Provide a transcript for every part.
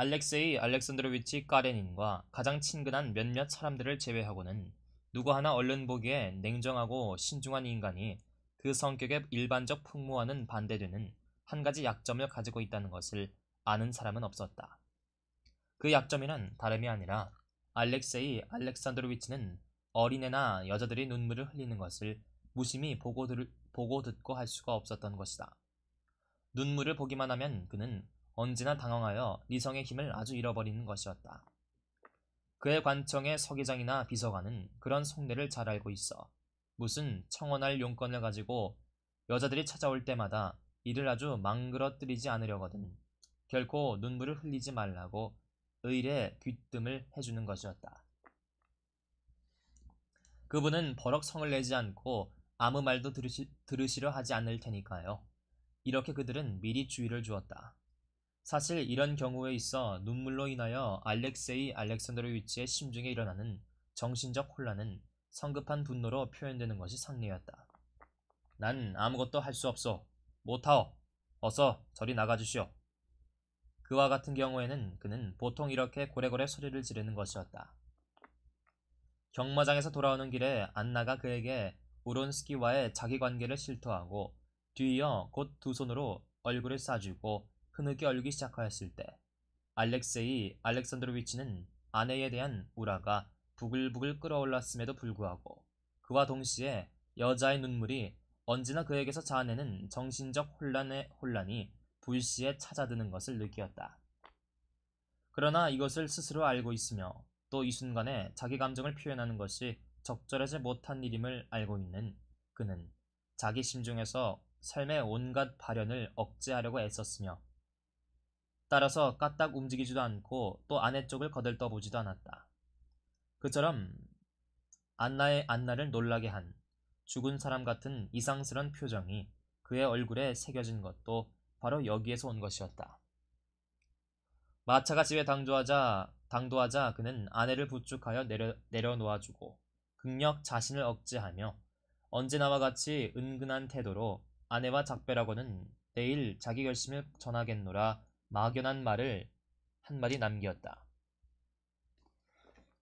알렉세이 알렉산드로비치 까레닌과 가장 친근한 몇몇 사람들을 제외하고는 누구 하나 얼른 보기에 냉정하고 신중한 인간이 그 성격의 일반적 풍모와는 반대되는 한 가지 약점을 가지고 있다는 것을 아는 사람은 없었다. 그 약점이란 다름이 아니라 알렉세이 알렉산드로비치는 어린애나 여자들이 눈물을 흘리는 것을 무심히 보고, 들, 보고 듣고 할 수가 없었던 것이다. 눈물을 보기만 하면 그는 언제나 당황하여 리성의 힘을 아주 잃어버리는 것이었다. 그의 관청의 서기장이나 비서관은 그런 속내를 잘 알고 있어 무슨 청원할 용건을 가지고 여자들이 찾아올 때마다 이를 아주 망그러뜨리지 않으려거든 결코 눈물을 흘리지 말라고 의례 귀뜸을 해주는 것이었다. 그분은 버럭 성을 내지 않고 아무 말도 들으시, 들으시려 하지 않을 테니까요. 이렇게 그들은 미리 주의를 주었다. 사실 이런 경우에 있어 눈물로 인하여 알렉세이 알렉산더로위치의 심중에 일어나는 정신적 혼란은 성급한 분노로 표현되는 것이 상례였다. 난 아무것도 할 수 없소. 못하오. 어서 저리 나가주시오. 그와 같은 경우에는 그는 보통 이렇게 고래고래 소리를 지르는 것이었다. 경마장에서 돌아오는 길에 안나가 그에게 우론스키와의 자기 관계를 실토하고 뒤이어 곧 두 손으로 얼굴을 싸주고 흐느껴 얼기 시작하였을 때 알렉세이 알렉산드로비치는 아내에 대한 우라가 부글부글 끓어올랐음에도 불구하고 그와 동시에 여자의 눈물이 언제나 그에게서 자아내는 정신적 혼란의 혼란이 불시에 찾아드는 것을 느끼었다. 그러나 이것을 스스로 알고 있으며 또 이 순간에 자기 감정을 표현하는 것이 적절하지 못한 일임을 알고 있는 그는 자기 심중에서 삶의 온갖 발현을 억제하려고 애썼으며 따라서 까딱 움직이지도 않고 또 아내 쪽을 거들떠보지도 않았다. 그처럼 안나의 안나를 놀라게 한 죽은 사람 같은 이상스런 표정이 그의 얼굴에 새겨진 것도 바로 여기에서 온 것이었다. 마차가 집에 당도하자 당도하자 그는 아내를 부축하여 내려, 내려놓아주고 극력 자신을 억제하며 언제나와 같이 은근한 태도로 아내와 작별하고는 내일 자기 결심을 전하겠노라 막연한 말을 한마디 남겼다.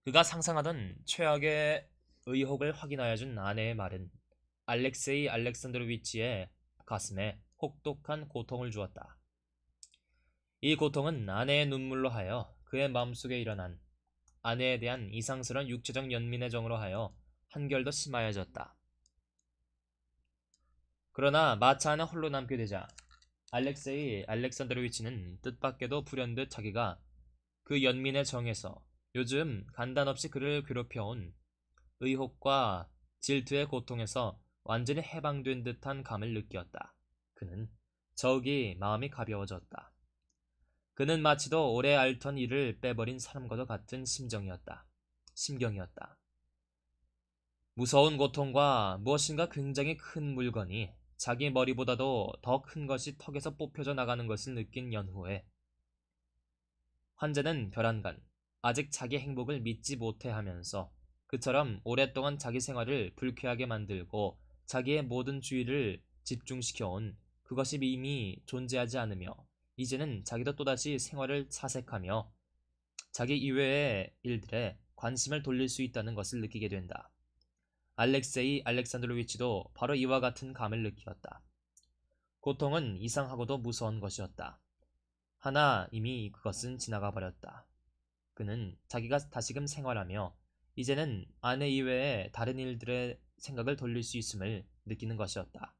그가 상상하던 최악의 의혹을 확인하여 준 아내의 말은 알렉세이 알렉산드로비치의 가슴에 혹독한 고통을 주었다. 이 고통은 아내의 눈물로 하여 그의 마음속에 일어난 아내에 대한 이상스러운 육체적 연민의 정으로 하여 한결 더 심하여졌다. 그러나 마차 안에 홀로 남게 되자 알렉세이 알렉산드로비치는 뜻밖에도 불현듯 자기가 그 연민의 정에서 요즘 간단 없이 그를 괴롭혀온 의혹과 질투의 고통에서 완전히 해방된 듯한 감을 느꼈다. 그는 저기 마음이 가벼워졌다. 그는 마치도 오래 앓던 일을 빼버린 사람과도 같은 심정이었다. 심경이었다. 무서운 고통과 무엇인가 굉장히 큰 물건이 자기 머리보다도 더 큰 것이 턱에서 뽑혀져 나가는 것을 느낀 연후에 환자는 별안간 아직 자기 행복을 믿지 못해 하면서 그처럼 오랫동안 자기 생활을 불쾌하게 만들고 자기의 모든 주의를 집중시켜온 그것이 이미 존재하지 않으며 이제는 자기도 또다시 생활을 사색하며 자기 이외의 일들에 관심을 돌릴 수 있다는 것을 느끼게 된다. 알렉세이 알렉산드로비치도 바로 이와 같은 감을 느끼었다. 고통은 이상하고도 무서운 것이었다. 하나 이미 그것은 지나가 버렸다. 그는 자기가 다시금 생활하며 이제는 아내 이외에 다른 일들의 생각을 돌릴 수 있음을 느끼는 것이었다.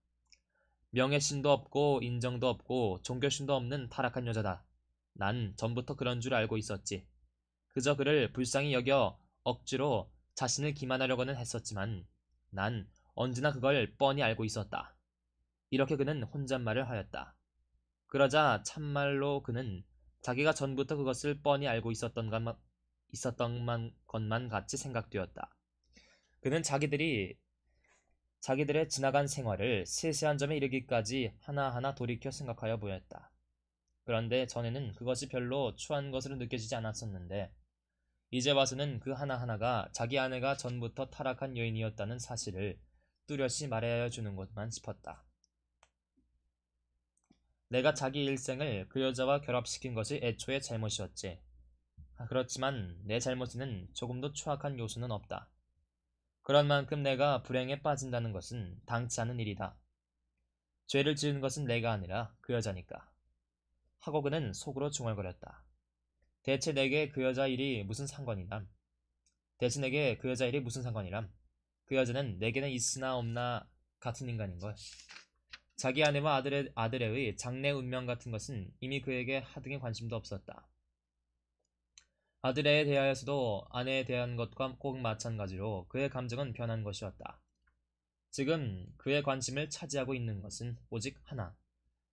명예심도 없고 인정도 없고 종교심도 없는 타락한 여자다. 난 전부터 그런 줄 알고 있었지. 그저 그를 불쌍히 여겨 억지로 자신을 기만하려고는 했었지만 난 언제나 그걸 뻔히 알고 있었다. 이렇게 그는 혼잣말을 하였다. 그러자 참말로 그는 자기가 전부터 그것을 뻔히 알고 있었던 것만, 있었던 것만 같이 생각되었다. 그는 자기들이 자기들의 지나간 생활을 세세한 점에 이르기까지 하나하나 돌이켜 생각하여 보였다. 그런데 전에는 그것이 별로 추한 것으로 느껴지지 않았었는데 이제 와서는 그 하나하나가 자기 아내가 전부터 타락한 여인이었다는 사실을 뚜렷이 말해야 주는 것만 싶었다. 내가 자기 일생을 그 여자와 결합시킨 것이 애초에 잘못이었지. 아, 그렇지만 내 잘못에는 조금도 추악한 요소는 없다. 그런 만큼 내가 불행에 빠진다는 것은 당치 않은 일이다. 죄를 지은 것은 내가 아니라 그 여자니까. 하고 그는 속으로 중얼거렸다. 대체 내게 그 여자 일이 무슨 상관이람? 대체 내게 그 여자 일이 무슨 상관이람? 그 여자는 내게는 있으나 없나 같은 인간인걸. 자기 아내와 아들의, 아들의 장래 운명 같은 것은 이미 그에게 하등의 관심도 없었다. 아들에 대하여서도 아내에 대한 것과 꼭 마찬가지로 그의 감정은 변한 것이었다. 지금 그의 관심을 차지하고 있는 것은 오직 하나,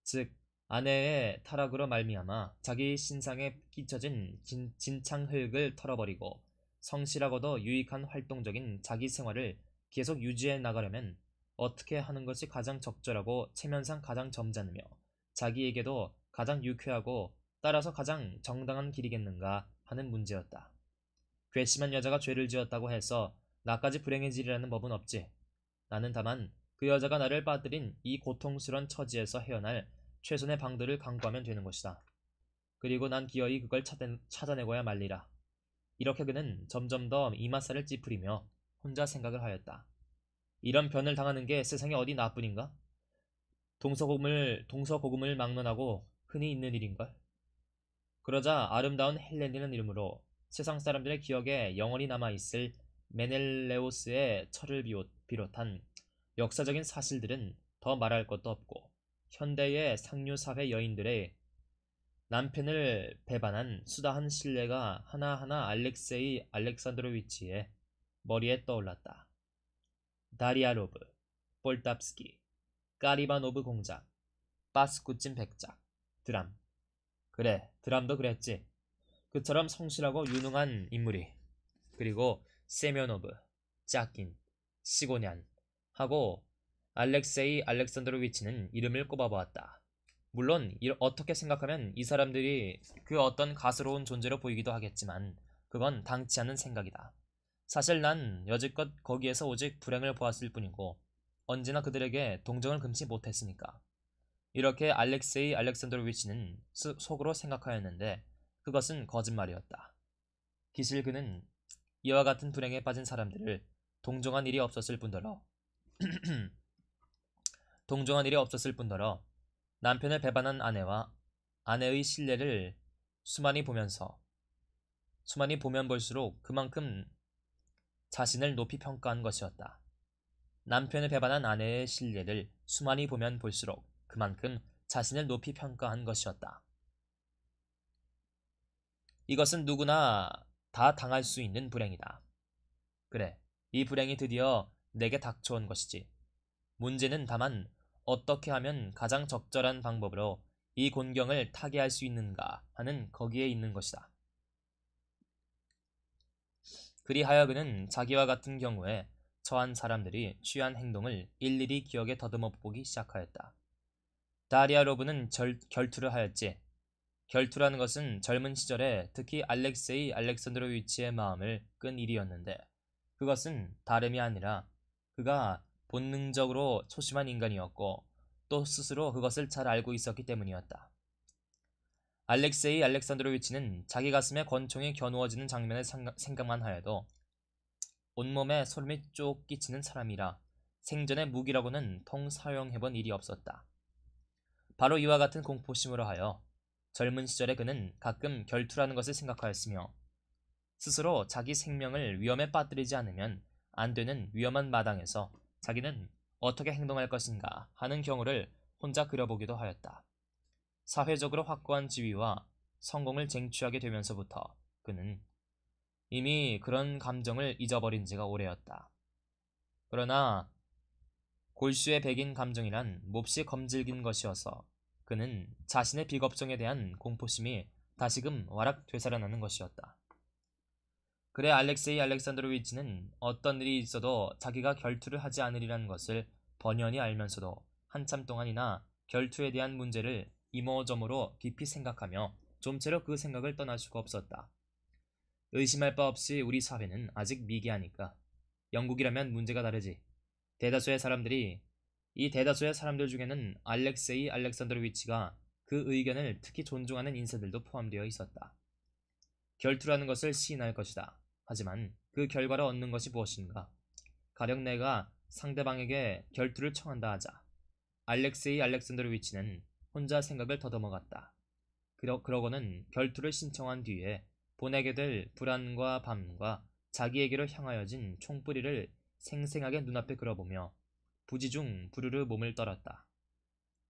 즉 아내의 타락으로 말미암아 자기 신상에 끼쳐진 진, 진창흙을 털어버리고 성실하고도 유익한 활동적인 자기 생활을 계속 유지해 나가려면 어떻게 하는 것이 가장 적절하고 체면상 가장 점잖으며 자기에게도 가장 유쾌하고 따라서 가장 정당한 길이겠는가 하는 문제였다. 괘씸한 여자가 죄를 지었다고 해서 나까지 불행해지리라는 법은 없지. 나는 다만 그 여자가 나를 빠뜨린 이 고통스런 처지에서 헤어날 최선의 방들을 강구하면 되는 것이다. 그리고 난 기어이 그걸 찾아내고야 말리라. 이렇게 그는 점점 더 이마살을 찌푸리며 혼자 생각을 하였다. 이런 변을 당하는 게 세상에 어디 나뿐인가? 동서고금을 동서고금을 막론하고 흔히 있는 일인걸. 그러자 아름다운 헬렌이라는 이름으로 세상 사람들의 기억에 영원히 남아 있을 메넬레오스의 철을 비롯한 역사적인 사실들은 더 말할 것도 없고 현대의 상류사회 여인들의 남편을 배반한 수다한 신뢰가 하나하나 알렉세이 알렉산드로위치의 머리에 떠올랐다. 다리아로브, 볼답스키, 까리바노브 공작, 바스쿠친 백작, 드람. 그래, 드람도 그랬지. 그처럼 성실하고 유능한 인물이. 그리고 세면오브 짝인, 시고냔 하고 알렉세이 알렉산드로비치는 이름을 꼽아보았다. 물론 어떻게 생각하면 이 사람들이 그 어떤 가스로운 존재로 보이기도 하겠지만 그건 당치 않은 생각이다. 사실 난 여지껏 거기에서 오직 불행을 보았을 뿐이고 언제나 그들에게 동정을 금치 못했으니까. 이렇게 알렉세이 알렉산드로비치는 속으로 생각하였는데 그것은 거짓말이었다. 기실 그는 이와 같은 불행에 빠진 사람들을 동정한 일이 없었을 뿐더러 동정한 일이 없었을 뿐더러 남편을 배반한 아내와 아내의 신뢰를 수만이 보면서 수만이 보면 볼수록 그만큼 자신을 높이 평가한 것이었다. 남편을 배반한 아내의 신뢰를 수만이 보면 볼수록 그만큼 자신을 높이 평가한 것이었다. 이것은 누구나 다 당할 수 있는 불행이다. 그래, 이 불행이 드디어 내게 닥쳐온 것이지. 문제는 다만 어떻게 하면 가장 적절한 방법으로 이 곤경을 타개할 수 있는가 하는 거기에 있는 것이다. 그리하여 그는 자기와 같은 경우에 처한 사람들이 취한 행동을 일일이 기억에 더듬어 보기 시작하였다. 다리아로브는 절, 결투를 하였지. 결투라는 것은 젊은 시절에 특히 알렉세이 알렉산드로위치의 마음을 끈 일이었는데 그것은 다름이 아니라 그가 본능적으로 소심한 인간이었고 또 스스로 그것을 잘 알고 있었기 때문이었다. 알렉세이 알렉산드로위치는 자기 가슴에 권총이 겨누어지는 장면을 생각만 하여도 온몸에 소름이 쪽 끼치는 사람이라 생전에 무기라고는 통 사용해본 일이 없었다. 바로 이와 같은 공포심으로 하여 젊은 시절에 그는 가끔 결투라는 것을 생각하였으며 스스로 자기 생명을 위험에 빠뜨리지 않으면 안 되는 위험한 마당에서 자기는 어떻게 행동할 것인가 하는 경우를 혼자 그려보기도 하였다. 사회적으로 확고한 지위와 성공을 쟁취하게 되면서부터 그는 이미 그런 감정을 잊어버린 지가 오래였다. 그러나 골수의 백인 감정이란 몹시 검질긴 것이어서 그는 자신의 비겁성에 대한 공포심이 다시금 와락 되살아나는 것이었다. 그래 알렉세이 알렉산드로비치는 어떤 일이 있어도 자기가 결투를 하지 않으리라는 것을 번연히 알면서도 한참 동안이나 결투에 대한 문제를 이모저모로 깊이 생각하며 좀처럼그 생각을 떠날 수가 없었다. 의심할 바 없이 우리 사회는 아직 미개하니까. 영국이라면 문제가 다르지. 대다수의 사람들이 이 대다수의 사람들 중에는 알렉세이 알렉산드로비치가 그 의견을 특히 존중하는 인사들도 포함되어 있었다. 결투라는 것을 시인할 것이다. 하지만 그 결과를 얻는 것이 무엇인가? 가령 내가 상대방에게 결투를 청한다 하자. 알렉세이 알렉산드로위치는 혼자 생각을 더듬어갔다. 그러, 그러고는 결투를 신청한 뒤에 보내게 될 불안과 밤과 자기에게로 향하여진 총뿌리를 생생하게 눈앞에 그려보며 부지중 부르르 몸을 떨었다.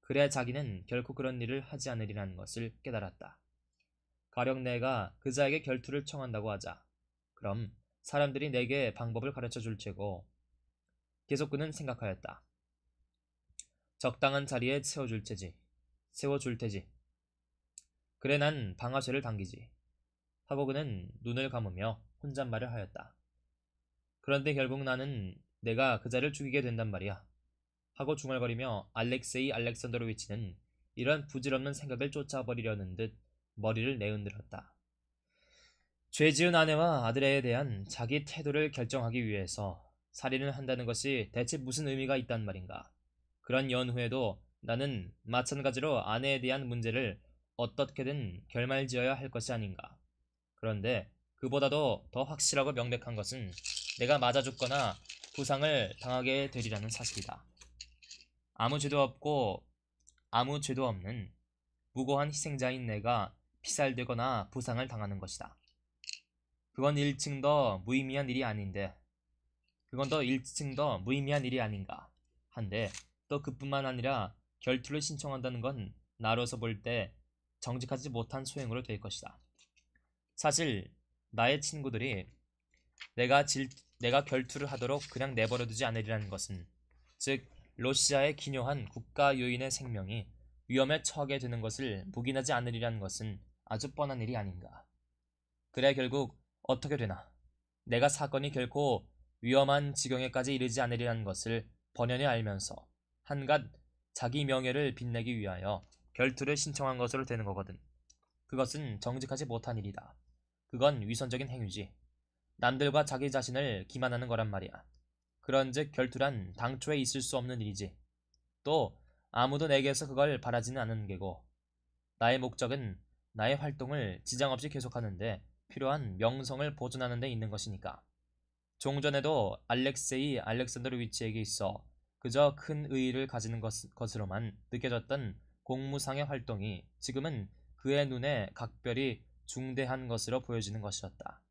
그래 자기는 결코 그런 일을 하지 않으리라는 것을 깨달았다. 가령 내가 그자에게 결투를 청한다고 하자 그럼 사람들이 내게 방법을 가르쳐 줄지고 계속 그는 생각하였다. 적당한 자리에 채워줄 테지. 세워줄 테지. 그래 난 방아쇠를 당기지. 하고 그는 눈을 감으며 혼잣말을 하였다. 그런데 결국 나는 내가 그자를 죽이게 된단 말이야. 하고 중얼거리며 알렉세이 알렉산더로위치는 이런 부질없는 생각을 쫓아버리려는 듯 머리를 내흔들었다. 죄 지은 아내와 아들에 대한 자기 태도를 결정하기 위해서 살인을 한다는 것이 대체 무슨 의미가 있단 말인가. 그런 연후에도 나는 마찬가지로 아내에 대한 문제를 어떻게든 결말지어야 할 것이 아닌가. 그런데 그보다도 더 확실하고 명백한 것은 내가 맞아 죽거나 부상을 당하게 되리라는 사실이다. 아무 죄도 없고 아무 죄도 없는 무고한 희생자인 내가 피살되거나 부상을 당하는 것이다. 그건 일층 더 무의미한 일이 아닌데 그건 더 일층 더 무의미한 일이 아닌가 한데 또 그뿐만 아니라 결투를 신청한다는 건 나로서 볼 때 정직하지 못한 소행으로 될 것이다. 사실 나의 친구들이 내가 질 내가 결투를 하도록 그냥 내버려두지 않으리라는 것은 즉 러시아의 기묘한 국가 요인의 생명이 위험에 처하게 되는 것을 묵인하지 않으리라는 것은 아주 뻔한 일이 아닌가. 그래 결국 어떻게 되나 내가 사건이 결코 위험한 지경에까지 이르지 않으리라는 것을 번연히 알면서 한갓 자기 명예를 빛내기 위하여 결투를 신청한 것으로 되는 거거든. 그것은 정직하지 못한 일이다. 그건 위선적인 행위지. 남들과 자기 자신을 기만하는 거란 말이야. 그런즉 결투란 당초에 있을 수 없는 일이지. 또 아무도 내게서 그걸 바라지는 않은 게고 나의 목적은 나의 활동을 지장 없이 계속하는데 필요한 명성을 보존하는 데 있는 것이니까. 종전에도 알렉세이 알렉산더로위치에게 있어 그저 큰 의의를 가지는 것, 것으로만 느껴졌던 공무상의 활동이 지금은 그의 눈에 각별히 중대한 것으로 보여지는 것이었다.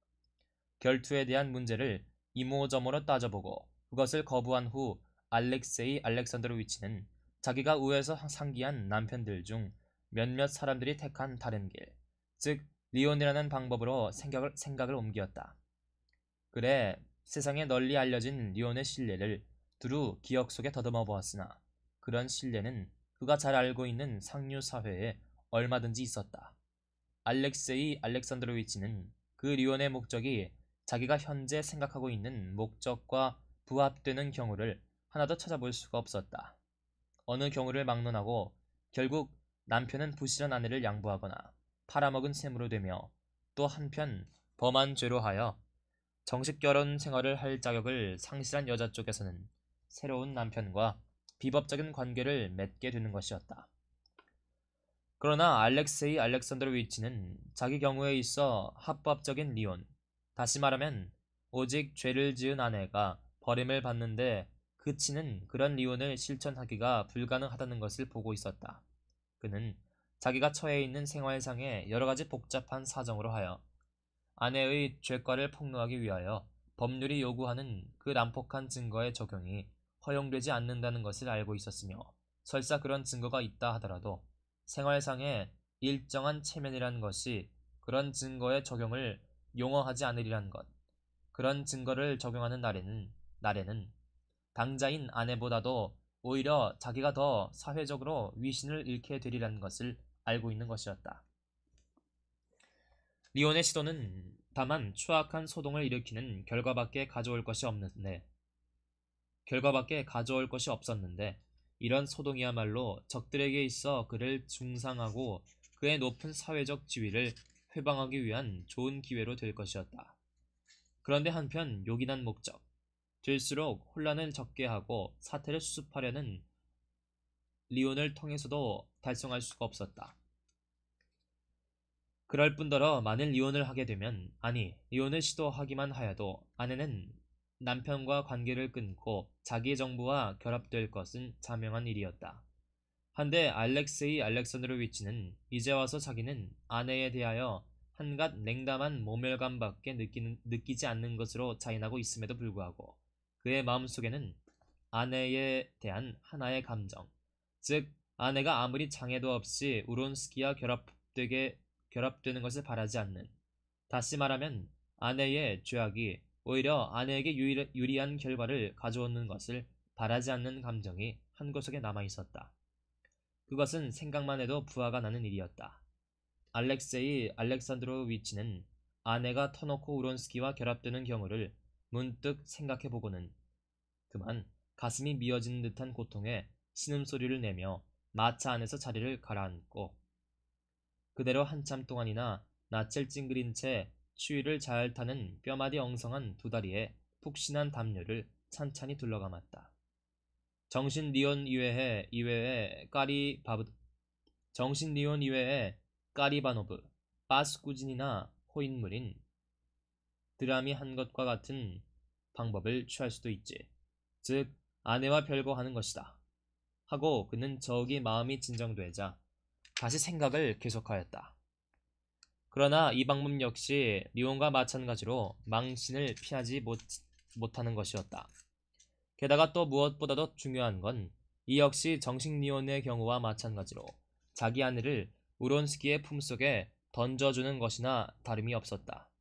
결투에 대한 문제를 이모저모로 따져보고 그것을 거부한 후 알렉세이 알렉산더로위치는 자기가 우에서 상기한 남편들 중 몇몇 사람들이 택한 다른 길, 즉 리온이라는 방법으로 생각을, 생각을 옮겼다 그래 세상에 널리 알려진 리온의 신뢰를 두루 기억 속에 더듬어 보았으나 그런 신뢰는 그가 잘 알고 있는 상류 사회에 얼마든지 있었다. 알렉세이 알렉산드로위치는 그 리온의 목적이 자기가 현재 생각하고 있는 목적과 부합되는 경우를 하나도 찾아볼 수가 없었다. 어느 경우를 막론하고 결국 남편은 부실한 아내를 양보하거나 팔아먹은 셈으로 되며 또 한편 범한 죄로 하여 정식 결혼 생활을 할 자격을 상실한 여자 쪽에서는 새로운 남편과 비법적인 관계를 맺게 되는 것이었다. 그러나 알렉세이 알렉산더 위치는 자기 경우에 있어 합법적인 리온, 다시 말하면 오직 죄를 지은 아내가 버림을 받는데 그치는 그런 리온을 실천하기가 불가능하다는 것을 보고 있었다. 그는 자기가 처해 있는 생활상의 여러 가지 복잡한 사정으로 하여 아내의 죄과를 폭로하기 위하여 법률이 요구하는 그 난폭한 증거의 적용이 허용되지 않는다는 것을 알고 있었으며 설사 그런 증거가 있다 하더라도 생활상의 일정한 체면이라는 것이 그런 증거의 적용을 용어하지 않으리란 것 그런 증거를 적용하는 날에는 날에는 당자인 아내보다도 오히려 자기가 더 사회적으로 위신을 잃게 되리라는 것을 알고 있는 것이었다. 리온의 시도는 다만 추악한 소동을 일으키는 결과밖에 가져올 것이 없는데 결과밖에 가져올 것이 없었는데 이런 소동이야말로 적들에게 있어 그를 중상하고 그의 높은 사회적 지위를 회방하기 위한 좋은 기회로 될 것이었다. 그런데 한편 요긴한 목적, 들수록 혼란을 적게 하고 사태를 수습하려는 리온을 통해서도 달성할 수가 없었다. 그럴 뿐더러 만일 리온을 하게 되면 아니 리온을 시도하기만 하여도 아내는 남편과 관계를 끊고 자기의 정부와 결합될 것은 자명한 일이었다. 한데 알렉세이 알렉산드로 위치는 이제 와서 자기는 아내에 대하여 한갓 냉담한 모멸감밖에 느끼는, 느끼지 않는 것으로 자인하고 있음에도 불구하고 그의 마음속에는 아내에 대한 하나의 감정, 즉 아내가 아무리 장애도 없이 우론스키와 결합되게 결합되는 것을 바라지 않는 다시 말하면 아내의 죄악이 오히려 아내에게 유리한 결과를 가져오는 것을 바라지 않는 감정이 한 구석에 남아 있었다. 그것은 생각만 해도 부하가 나는 일이었다. 알렉세이 알렉산드로위치는 아내가 터놓고 우론스키와 결합되는 경우를 문득 생각해 보고는 그만 가슴이 미어지는 듯한 고통에 신음소리를 내며 마차 안에서 자리를 가라앉고 그대로 한참 동안이나 낯을 찡그린 채 추위를 잘 타는 뼈마디 엉성한 두 다리에 푹신한 담요를 찬찬히 둘러감았다. 정신 리온 이외에 이외에 까리 바브 정신 리온 이외에 까리바노브, 바스쿠진이나 호인물인 드라미한 것과 같은 방법을 취할 수도 있지. 즉 아내와 별거하는 것이다. 하고 그는 저기 마음이 진정되자 다시 생각을 계속하였다. 그러나 이 방법 역시 리온과 마찬가지로 망신을 피하지 못, 못하는 것이었다. 게다가 또 무엇보다도 중요한 건 이 역시 정식 리온의 경우와 마찬가지로 자기 아내를 우론스키의 품속에 던져주는 것이나 다름이 없었다.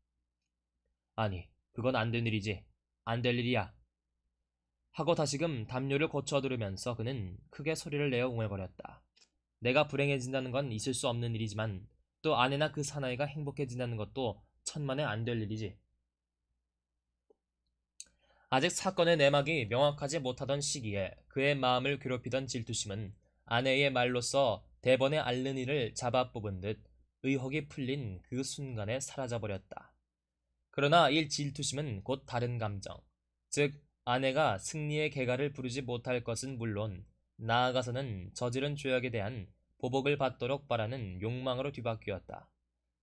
아니, 그건 안된 일이지. 안 될 일이야. 하고 다시금 담요를 고쳐두르면서 그는 크게 소리를 내어 웅얼거렸다. 내가 불행해진다는 건 있을 수 없는 일이지만 또 아내나 그 사나이가 행복해진다는 것도 천만에 안 될 일이지. 아직 사건의 내막이 명확하지 못하던 시기에 그의 마음을 괴롭히던 질투심은 아내의 말로써 대번에 앓는 이를 잡아 뽑은 듯 의혹이 풀린 그 순간에 사라져버렸다. 그러나 이 질투심은 곧 다른 감정, 즉 아내가 승리의 개가를 부르지 못할 것은 물론 나아가서는 저지른 죄악에 대한 보복을 받도록 바라는 욕망으로 뒤바뀌었다.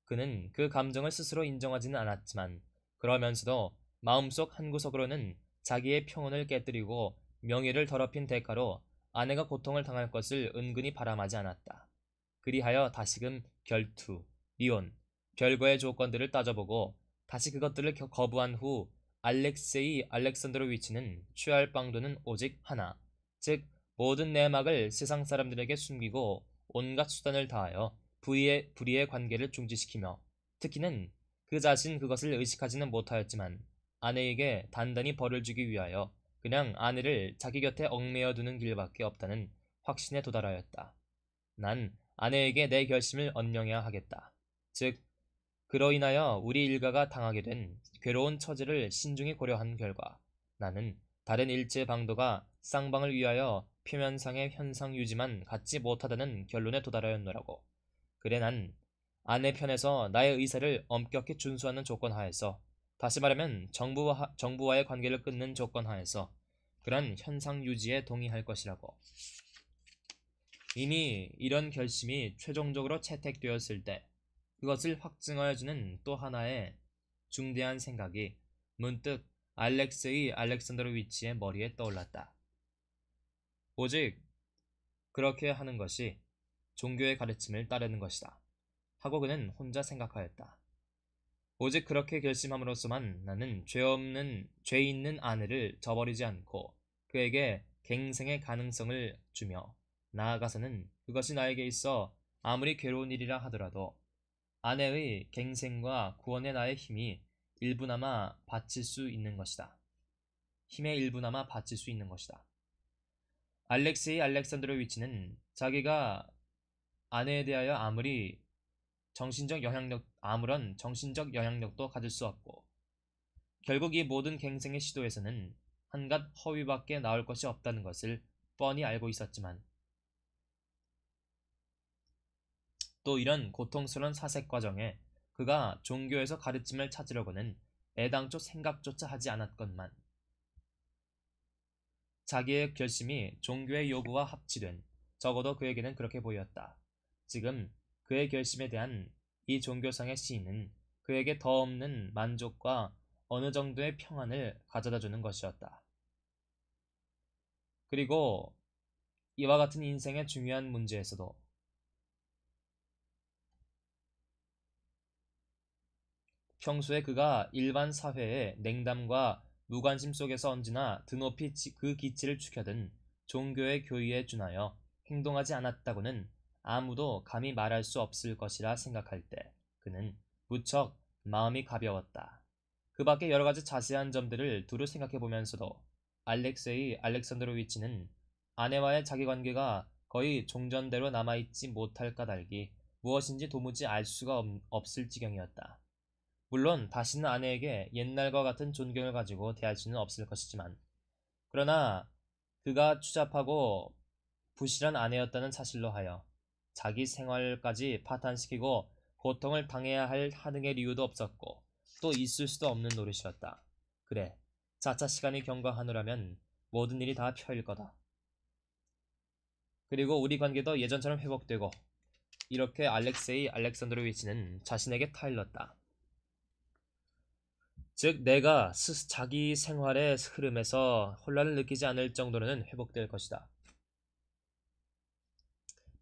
그는 그 감정을 스스로 인정하지는 않았지만 그러면서도 마음속 한 구석으로는 자기의 평온을 깨뜨리고 명예를 더럽힌 대가로 아내가 고통을 당할 것을 은근히 바람하지 않았다. 그리하여 다시금 결투, 리혼 별거의 조건들을 따져보고 다시 그것들을 거부한 후 알렉세이 알렉산드로위치는 취할 방도는 오직 하나, 즉 모든 내막을 세상 사람들에게 숨기고 온갖 수단을 다하여 부의의, 불의의 관계를 중지시키며 특히는 그 자신 그것을 의식하지는 못하였지만 아내에게 단단히 벌을 주기 위하여 그냥 아내를 자기 곁에 얽매여 두는 길밖에 없다는 확신에 도달하였다. 난 아내에게 내 결심을 언명해야 하겠다. 즉 그로 인하여 우리 일가가 당하게 된 괴로운 처지를 신중히 고려한 결과 나는 다른 일제 방도가 쌍방을 위하여 표면상의 현상 유지만 갖지 못하다는 결론에 도달하였노라고. 그래 난 아내 편에서 나의 의사를 엄격히 준수하는 조건 하에서 다시 말하면 정부와, 정부와의 관계를 끊는 조건 하에서 그런 현상 유지에 동의할 것이라고. 이미 이런 결심이 최종적으로 채택되었을 때 그것을 확증하여 주는 또 하나의 중대한 생각이 문득 알렉스의 알렉산더로위치의 머리에 떠올랐다. 오직 그렇게 하는 것이 종교의 가르침을 따르는 것이다. 하고 그는 혼자 생각하였다. 오직 그렇게 결심함으로써만 나는 죄 없는 죄 있는 아내를 저버리지 않고 그에게 갱생의 가능성을 주며 나아가서는 그것이 나에게 있어 아무리 괴로운 일이라 하더라도 아내의 갱생과 구원의 나의 힘이 일부나마 바칠 수 있는 것이다. 힘의 일부나마 바칠 수 있는 것이다. 알렉세이 알렉산드로 위치는 자기가 아내에 대하여 아무리 정신적 영향력 아무런 정신적 영향력도 가질 수 없고 결국 이 모든 갱생의 시도에서는 한갓 허위밖에 나올 것이 없다는 것을 뻔히 알고 있었지만 또 이런 고통스러운 사색 과정에 그가 종교에서 가르침을 찾으려고는 애당초 생각조차 하지 않았건만 자기의 결심이 종교의 요구와 합치된 적어도 그에게는 그렇게 보였다. 지금 그의 결심에 대한 이 종교상의 시인은 그에게 더 없는 만족과 어느 정도의 평안을 가져다 주는 것이었다. 그리고 이와 같은 인생의 중요한 문제에서도 평소에 그가 일반 사회의 냉담과 무관심 속에서 언제나 드높이 그 기치를 축켜든 종교의 교의에 준하여 행동하지 않았다고는 아무도 감히 말할 수 없을 것이라 생각할 때 그는 무척 마음이 가벼웠다. 그 밖에 여러 가지 자세한 점들을 두루 생각해 보면서도 알렉세이 알렉산드로위치는 아내와의 자기 관계가 거의 종전대로 남아있지 못할 까 달기 무엇인지 도무지 알 수가 없, 없을 지경이었다. 물론 다시는 아내에게 옛날과 같은 존경을 가지고 대할 수는 없을 것이지만 그러나 그가 추잡하고 부실한 아내였다는 사실로 하여 자기 생활까지 파탄시키고 고통을 당해야 할 하등의 이유도 없었고 또 있을 수도 없는 노릇이었다. 그래, 자차 시간이 경과하느라면 모든 일이 다 펴일 거다. 그리고 우리 관계도 예전처럼 회복되고 이렇게 알렉세이 알렉산드로위치는 자신에게 타일렀다. 즉 내가 스, 자기 생활의 흐름에서 혼란을 느끼지 않을 정도로는 회복될 것이다.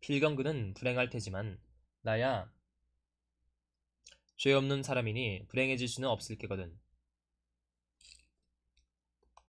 필경근은 불행할 테지만 나야 죄 없는 사람이니 불행해질 수는 없을 게거든.